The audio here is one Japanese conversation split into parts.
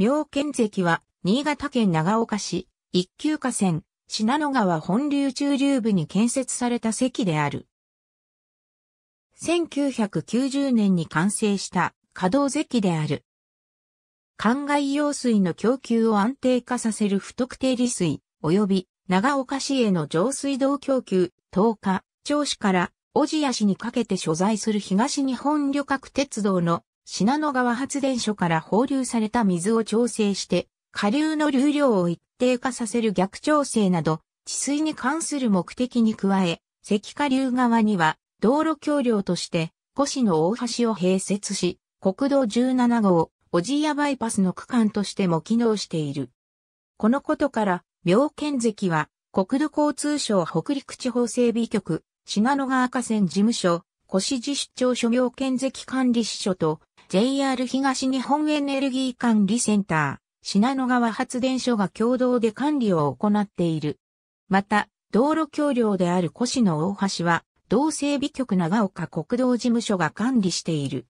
妙見関は、新潟県長岡市、一級河川、信濃川本流中流部に建設された関である。1990年に完成した稼働関である。灌漑用水の供給を安定化させる不特定利水、及び長岡市への上水道供給、10日、長市から小千谷市にかけて所在する東日本旅客鉄道の信濃川発電所から放流された水を調整して、下流の流量を一定化させる逆調整など、治水に関する目的に加え、関下流側には、道路橋梁として、古市の大橋を併設し、国道17号、小じやバイパスの区間としても機能している。このことから、妙見関は、国土交通省北陸地方整備局、信濃川河川事務所、越自主張所妙見関管理支所と、JR 東日本エネルギー管理センター、品野川発電所が共同で管理を行っている。また、道路橋梁である越野大橋は、道整備局長岡国道事務所が管理している。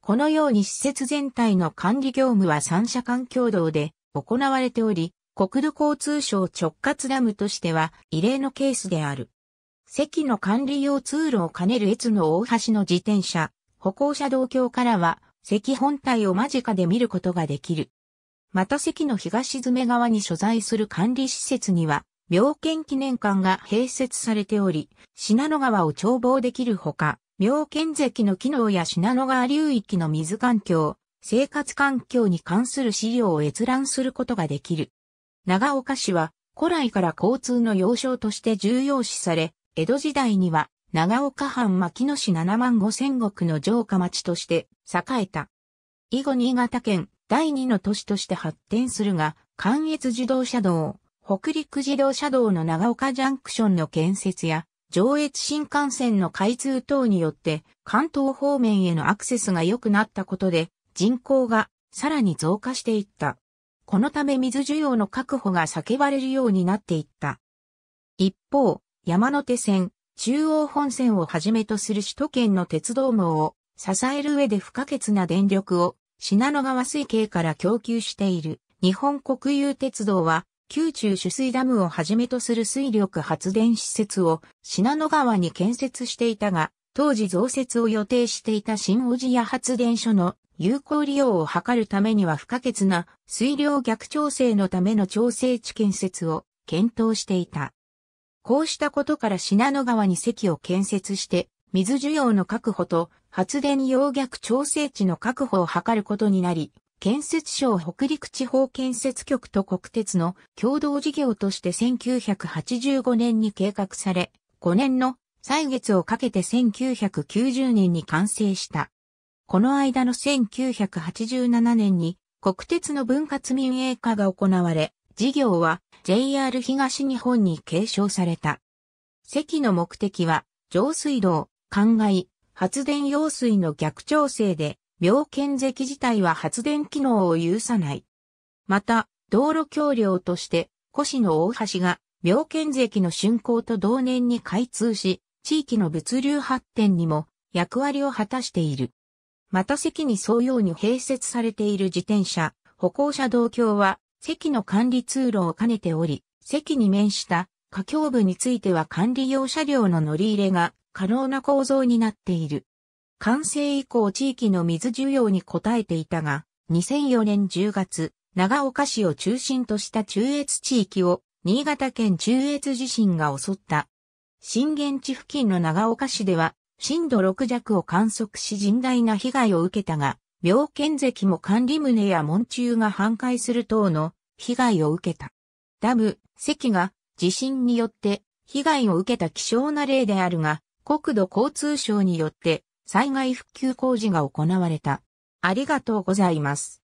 このように施設全体の管理業務は三者間共同で行われており、国土交通省直轄ダムとしては異例のケースである。席の管理用通路を兼ねる越野大橋の自転車、歩行者道橋からは石本体を間近で見ることができる。また石の東詰側に所在する管理施設には、妙見記念館が併設されており、信濃川を眺望できるほか、妙見関の機能や信濃川流域の水環境、生活環境に関する資料を閲覧することができる。長岡市は古来から交通の要衝として重要視され、江戸時代には長岡藩牧野市七万五千石の城下町として栄えた。以後新潟県第二の都市として発展するが、関越自動車道、北陸自動車道の長岡ジャンクションの建設や、上越新幹線の開通等によって、関東方面へのアクセスが良くなったことで、人口がさらに増加していった。このため水需要の確保が叫ばれるようになっていった。一方、山手線、中央本線をはじめとする首都圏の鉄道網を支える上で不可欠な電力を信濃川水系から供給している日本国有鉄道は宮中取水ダムをはじめとする水力発電施設を信濃川に建設していたが当時増設を予定していた新小路や発電所の有効利用を図るためには不可欠な水量逆調整のための調整地建設を検討していた。こうしたことから信濃川に堰を建設して、水需要の確保と発電用逆調整地の確保を図ることになり、建設省北陸地方建設局と国鉄の共同事業として1985年に計画され、5年の歳月をかけて1990年に完成した。この間の1987年に国鉄の分割民営化が行われ、事業は JR 東日本に継承された。席の目的は、上水道、灌漑、発電用水の逆調整で、病検席自体は発電機能を有さない。また、道路橋梁として、越の大橋が、病検席の竣工と同年に開通し、地域の物流発展にも役割を果たしている。また席に沿うように併設されている自転車、歩行者道橋は、席の管理通路を兼ねており、席に面した下胸部については管理用車両の乗り入れが可能な構造になっている。完成以降地域の水需要に応えていたが、2004年10月、長岡市を中心とした中越地域を新潟県中越地震が襲った。震源地付近の長岡市では震度6弱を観測し甚大な被害を受けたが、妙見石も管理棟や門中が半壊する等の被害を受けた。ダム、石が地震によって被害を受けた希少な例であるが、国土交通省によって災害復旧工事が行われた。ありがとうございます。